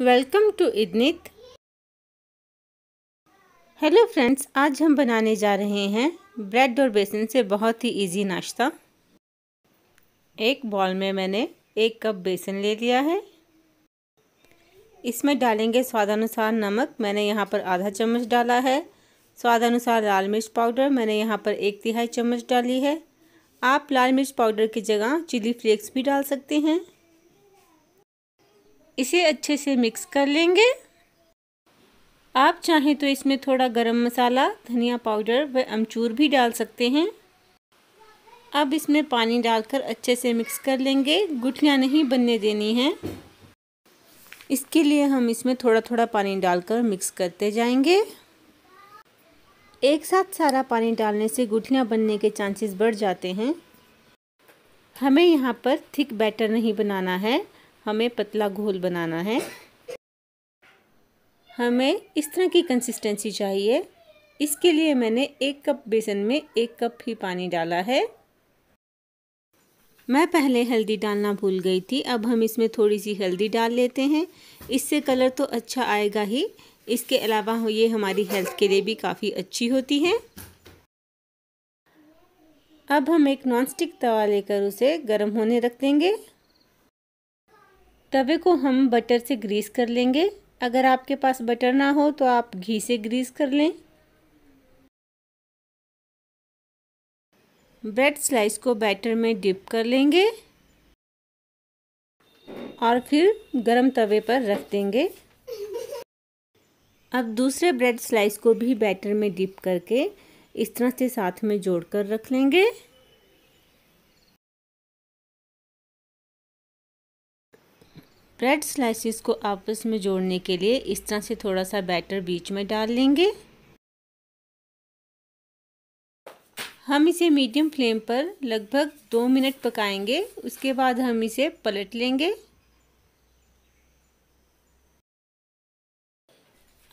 welcome to इदनित hello friends आज हम बनाने जा रहे हैं ब्रेड और बेसन से बहुत ही इजी नाश्ता एक बॉल में मैंने एक कप बेसन ले लिया है इसमें डालेंगे स्वादानुसार नमक मैंने यहाँ पर आधा चम्मच डाला है स्वादानुसार लाल मिर्च पाउडर मैंने यहाँ पर एक तिहाई चम्मच डाली है आप लाल मिर्च पाउडर की जगह चिली फ्लेक्स भी डाल सकते हैं इसे अच्छे से मिक्स कर लेंगे आप चाहें तो इसमें थोड़ा गरम मसाला धनिया पाउडर व अमचूर भी डाल सकते हैं अब इसमें पानी डालकर अच्छे से मिक्स कर लेंगे गुठलियाँ नहीं बनने देनी हैं इसके लिए हम इसमें थोड़ा थोड़ा पानी डालकर मिक्स करते जाएंगे एक साथ सारा पानी डालने से गुठलियाँ बनने के चांसेस बढ़ जाते हैं हमें यहाँ पर थिक बैटर नहीं बनाना है हमें पतला घोल बनाना है हमें इस तरह की कंसिस्टेंसी चाहिए इसके लिए मैंने एक कप बेसन में एक कप ही पानी डाला है मैं पहले हल्दी डालना भूल गई थी अब हम इसमें थोड़ी सी हल्दी डाल लेते हैं इससे कलर तो अच्छा आएगा ही इसके अलावा ये हमारी हेल्थ के लिए भी काफ़ी अच्छी होती है अब हम एक नॉनस्टिक तवा लेकर उसे गर्म होने रख देंगे तवे को हम बटर से ग्रीस कर लेंगे अगर आपके पास बटर ना हो तो आप घी से ग्रीस कर लें ब्रेड स्लाइस को बैटर में डिप कर लेंगे और फिर गरम तवे पर रख देंगे अब दूसरे ब्रेड स्लाइस को भी बैटर में डिप करके इस तरह से साथ में जोड़कर रख लेंगे ब्रेड स्लाइसिस को आपस में जोड़ने के लिए इस तरह से थोड़ा सा बैटर बीच में डाल लेंगे हम इसे मीडियम फ्लेम पर लगभग दो मिनट पकाएंगे उसके बाद हम इसे पलट लेंगे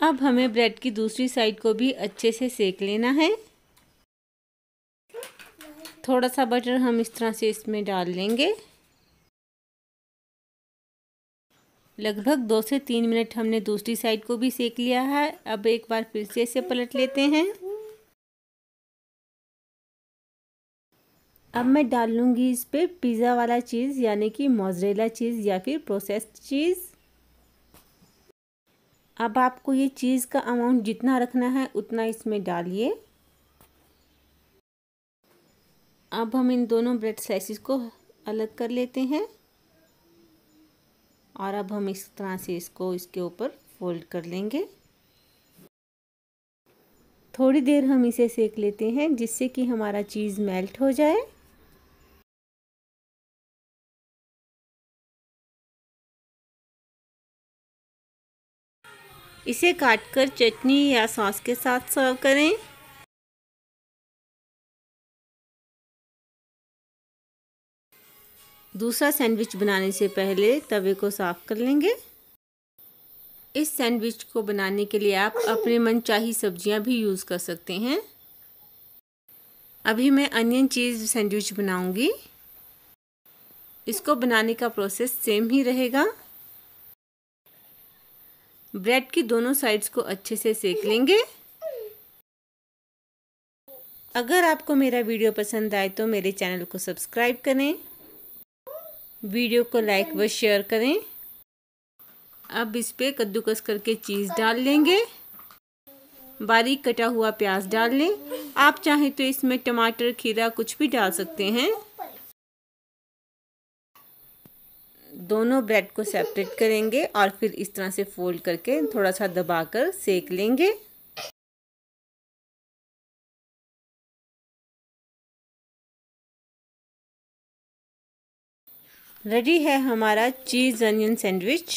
अब हमें ब्रेड की दूसरी साइड को भी अच्छे से सेक लेना है थोड़ा सा बटर हम इस तरह से इसमें डाल लेंगे लगभग दो से तीन मिनट हमने दूसरी साइड को भी सेक लिया है अब एक बार फिर से इसे पलट लेते हैं अब मैं डाल लूँगी इस पर पिज़्ज़ा वाला चीज़ यानी कि मोजरेला चीज़ या फिर प्रोसेस्ड चीज़ अब आपको ये चीज़ का अमाउंट जितना रखना है उतना इसमें डालिए अब हम इन दोनों ब्रेड स्लाइसिस को अलग कर लेते हैं और अब हम इस तरह से इसको इसके ऊपर फोल्ड कर लेंगे थोड़ी देर हम इसे सेक लेते हैं जिससे कि हमारा चीज़ मेल्ट हो जाए इसे काटकर चटनी या सॉस के साथ सर्व करें दूसरा सैंडविच बनाने से पहले तवे को साफ़ कर लेंगे इस सैंडविच को बनाने के लिए आप अपने मनचाही सब्जियां भी यूज़ कर सकते हैं अभी मैं अनियन चीज़ सैंडविच बनाऊंगी इसको बनाने का प्रोसेस सेम ही रहेगा ब्रेड की दोनों साइड्स को अच्छे से सेक लेंगे अगर आपको मेरा वीडियो पसंद आए तो मेरे चैनल को सब्सक्राइब करें वीडियो को लाइक व शेयर करें अब इस पर कद्दूकस करके चीज़ डाल लेंगे बारीक कटा हुआ प्याज डाल लें आप चाहें तो इसमें टमाटर खीरा कुछ भी डाल सकते हैं दोनों ब्रेड को सेपरेट करेंगे और फिर इस तरह से फोल्ड करके थोड़ा सा दबाकर सेक लेंगे रेडी है हमारा चीज़ अनियन सैंडविच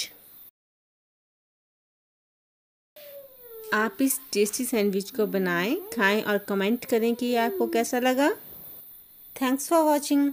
आप इस टेस्टी सैंडविच को बनाएं खाएं और कमेंट करें कि आपको कैसा लगा थैंक्स फॉर वॉचिंग